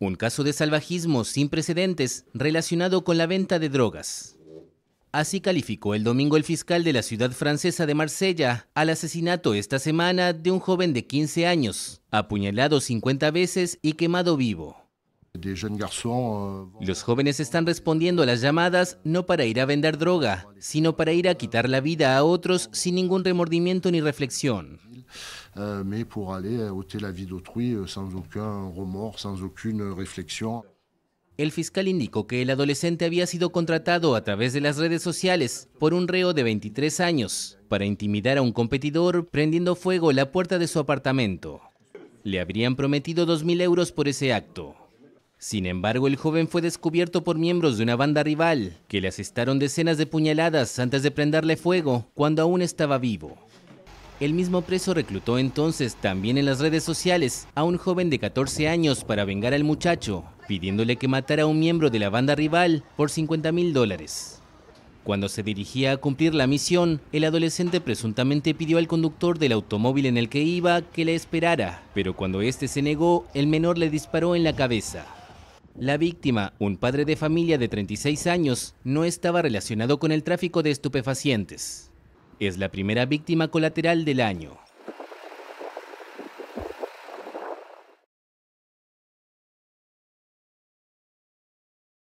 Un caso de salvajismo sin precedentes relacionado con la venta de drogas. Así calificó el domingo el fiscal de la ciudad francesa de Marsella al asesinato esta semana de un joven de 15 años, apuñalado 50 veces y quemado vivo. Euh, Los jóvenes están respondiendo a las llamadas no para ir a vender droga, sino para ir a quitar la vida a otros sin ningún remordimiento ni reflexión. Euh, mais pour aller euh, ôter la vie d'autrui euh, sans aucun remords, sans aucune El fiscal indicó que el adolescente había sido contratado a través de las redes sociales por un reo de 23 años para intimidar a un competidor prendiendo fuego la puerta de su apartamento. Le habrían prometido 2.000 euros por ese acto. Sin embargo, el joven fue descubierto por miembros de una banda rival, que le asestaron decenas de puñaladas antes de prenderle fuego cuando aún estaba vivo. El mismo preso reclutó entonces también en las redes sociales a un joven de 14 años para vengar al muchacho, pidiéndole que matara a un miembro de la banda rival por 50 mil dólares. Cuando se dirigía a cumplir la misión, el adolescente presuntamente pidió al conductor del automóvil en el que iba que le esperara, pero cuando este se negó, el menor le disparó en la cabeza. La víctima, un padre de familia de 36 años, no estaba relacionado con el tráfico de estupefacientes es la primera víctima colateral del año.